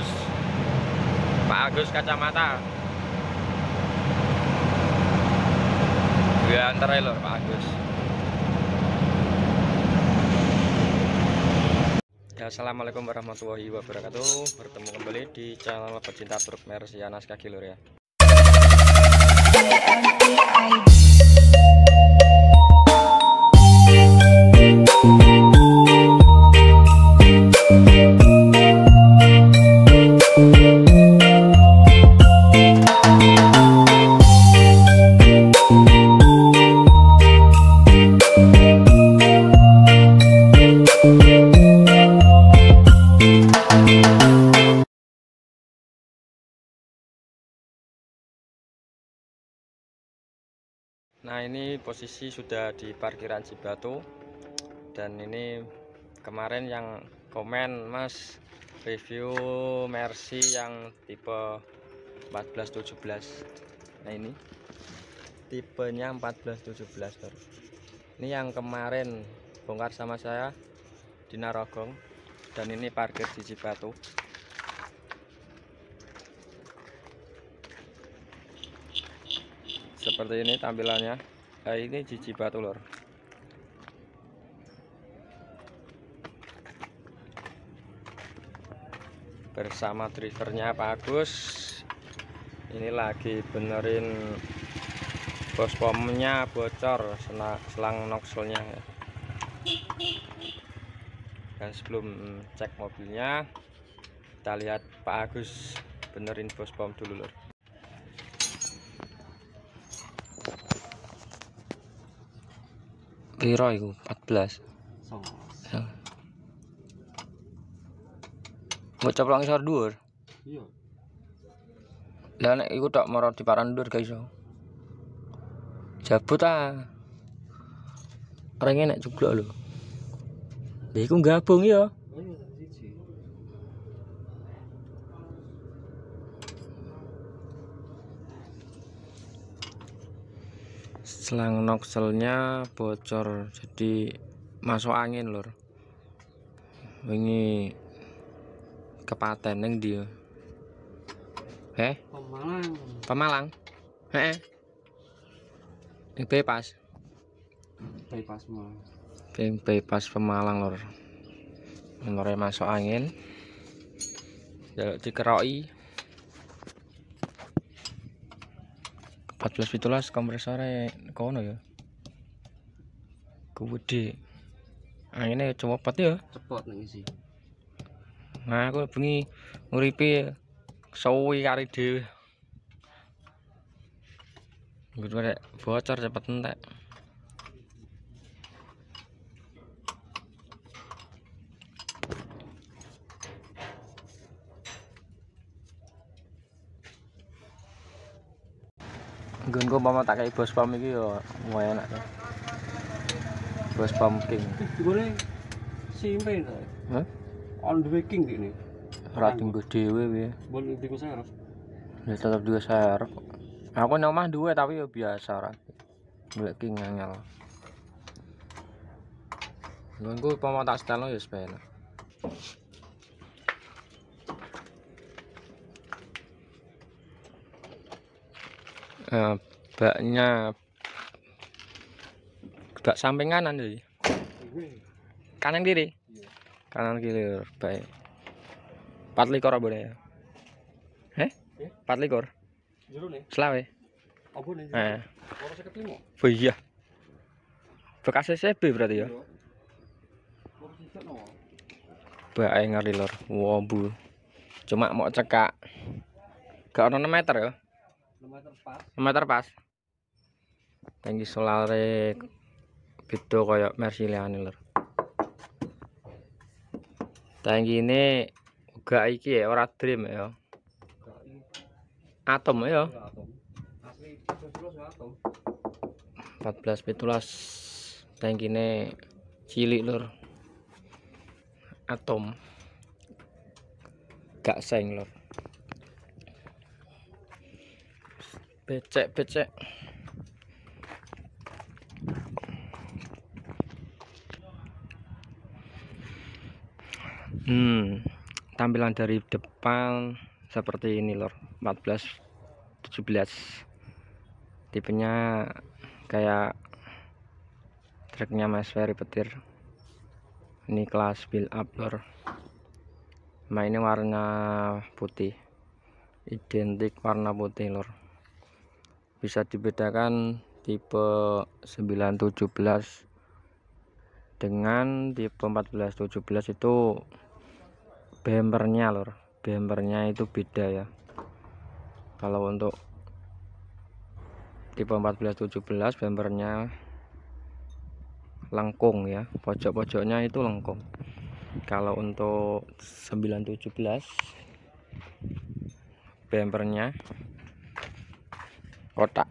Agus Pak Agus kacamata ya antar lho Pak Agus ya, Assalamualaikum warahmatullahi wabarakatuh Bertemu kembali di channel pecinta truk Anas kaki lur ya ini posisi sudah di parkiran Cibatu Dan ini kemarin yang komen mas review Mercy yang tipe 1417 Nah ini tipenya 1417 baru Ini yang kemarin bongkar sama saya di Narogong Dan ini parkir di Cibatu seperti ini tampilannya nah, ini cicipa batu bersama drivernya Pak Agus ini lagi benerin bos pomnya bocor selang nokselnya dan sebelum cek mobilnya kita lihat Pak Agus benerin bos pom dulu lor piro iku 14 Mbok coplok ngisor dhuwur. Iya. Lah nek iku tok moro diparan dhuwur guys. iso. Jabut ah. Renge nek cuplok lho. Lha iku gabung ya. selang nokselnya bocor jadi masuk angin lor ini kepaten neng dia eh pemalang pemalang eh ini bebas bebas pemalang ini bebas pemalang lor menurut masuk angin jadi dikeroi 14 17 kompresor kono ya. Kuwedi. Angine ah, cepet ya. Cepet nang isi. Nah, aku bengi nguripi sowi kari dhewe. Gue bocor cepet entek. gue mama tak kayak bos pam iki yo wae enak. Bos pam king. Gue simpen ta. Hah? On the king ini. Ora gue dewi. Boleh Mbon tinggu serep. Ya tetap juga sarap. Aku nomah dua tapi yo biasa ora. Black king angel. gue mama tak setelno yo sepena. Eh, baknya bak samping kanan jadi kanan kiri iya. kanan kiri baik empat likor apa ya eh empat likor selawe apa nih eh oh iya bekas CCB berarti ya iya. baik ngari lor wabu cuma mau cekak gak ono 6 meter ya meter pas tangki solare beda koyo Merciliane lur tangki ini uga iki ya ora dream ya atom ya 14 petulas tangki ini cilik lur atom gak seng lur becek becek hmm tampilan dari depan seperti ini lor 14 17 tipenya kayak treknya Mas Ferry Petir ini kelas build up lor ini warna putih identik warna putih lor bisa dibedakan tipe 917 dengan tipe 1417 itu bempernya lor bempernya itu beda ya kalau untuk tipe 1417 bempernya lengkung ya pojok-pojoknya itu lengkung kalau untuk 917 bempernya kotak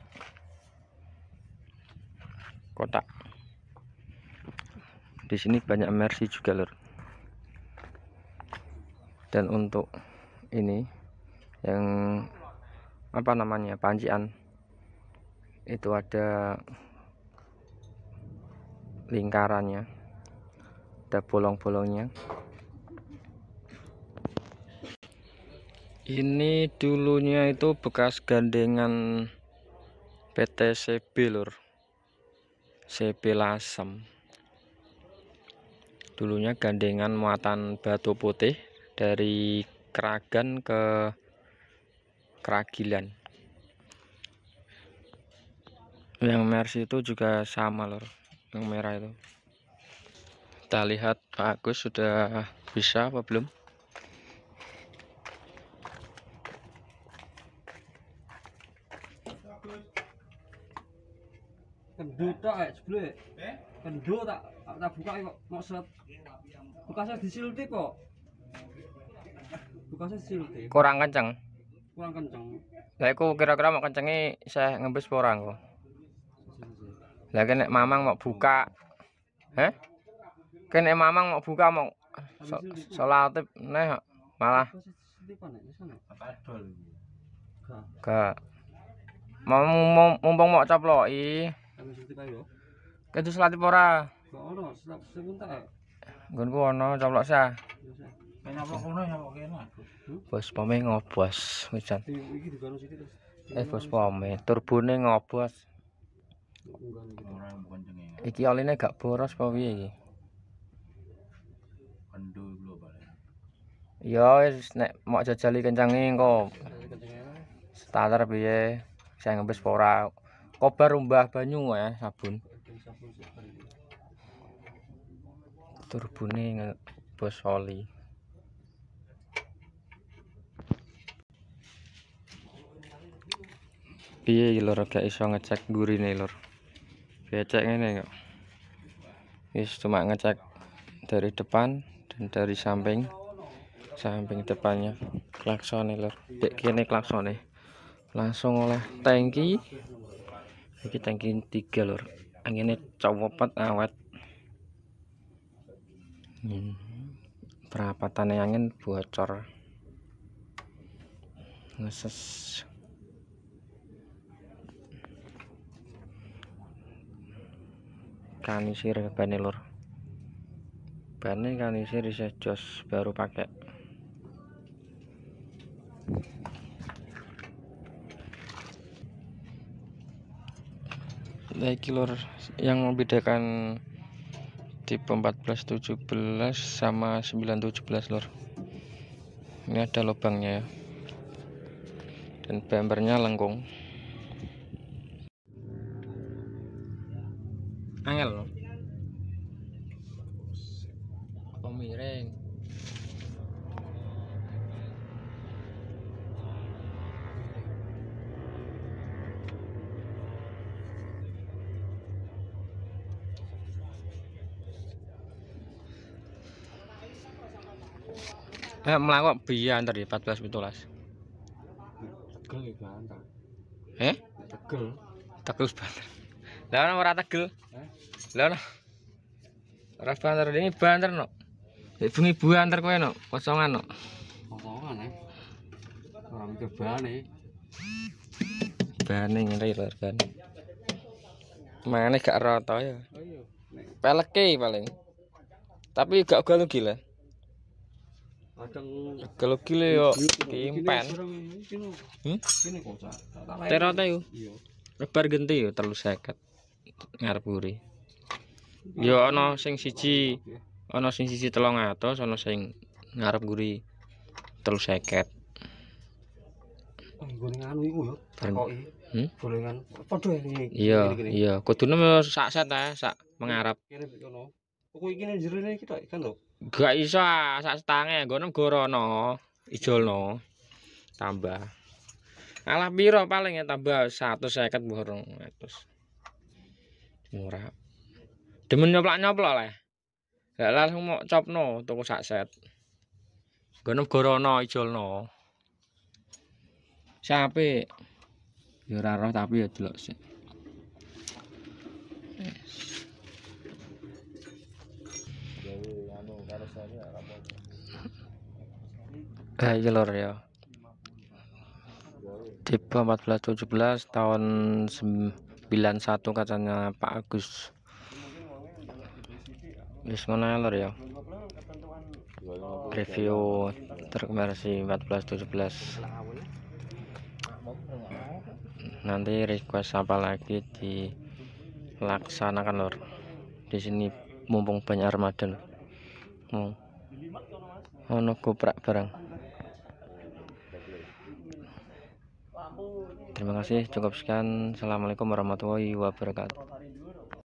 kotak di sini banyak mercy juga lor dan untuk ini yang apa namanya pancian itu ada lingkarannya ada bolong-bolongnya ini dulunya itu bekas gandengan PT CB lur CB Lasem dulunya gandengan muatan batu putih dari Kragan ke Keragilan yang Mercy itu juga sama lor yang merah itu kita lihat Pak Agus sudah bisa apa belum duta eh sebelah eh? kendo tak tak buka kok mau set bekasnya disilti kok bekasnya disilti kurang kenceng kurang kenceng lah aku kira-kira mau kencengnya saya ngebes orang kok lah kene mamang mau buka heh kene mamang mau buka mau so, solatip neh malah gak mau mumpung mau caploki Kados latih ora? Ono, sebentar. Nggonku ono coplok sa. Hmm? Bos pome ngobos, wisan. Eh bos pome, turbone ngobos. Iki oline gak boros apa piye iki? Kendu Ya nek mau jajali kencang engko. Starter piye? Saya ngembes ora? Ora. kobar umbah banyu ya sabun turbune ngebos oli piye iki lor gak iso ngecek gurine lor piye cek ngene kok wis cuma ngecek dari depan dan dari samping samping depannya klaksone lor dek kene klaksone langsung oleh tangki Iki tangki tiga lur. anginnya cowopat awet. Hmm. Perapatan angin bocor. Ngeses. kanisir ban lor. Ban kanisir saya jos baru pakai. lagi lor yang membedakan tipe 1417 sama 917 lor ini ada lubangnya ya dan bempernya lengkung angel lor eh melawak biar di 14 17 tegel ya banter eh tegel tegel banter lah ora tegel eh? lah ora banter ini banter no ibu antar kowe no kosongan no kosongan eh orang mikir bane bane ngene lho kan mana gak rata ya oh, iya. peleke paling tapi gak galu gila kalau kile yo diimpen hmm? yo iya. lebar genti yo terlalu sakit ngarep buri nah, yo ana sing siji ana sing siji telung atus ana sing ngarep guri terlalu sakit. Eh, anu iku yo hmm? padha iya iya kudune sak set ae sak mengarep kene iki ono iki tok kan to gak iso ah, sak setange nggone gorono ijolno tambah alah piro paling ya tambah 150 borong 100 murah demen nyoplak nyoplok lah gak langsung mau copno toko sak set nggone gorono ijolno sapi ya roh tapi ya delok sih yes. Anu, eh iya, lor ya tipe 1417 tahun 91 katanya Pak Agus wis ngono ya iya. review mercy 1417 nanti request apa lagi dilaksanakan lor di sini mumpung banyak armada Oh. Ono koprak barang. Terima kasih, cukup sekian. Assalamualaikum warahmatullahi wabarakatuh.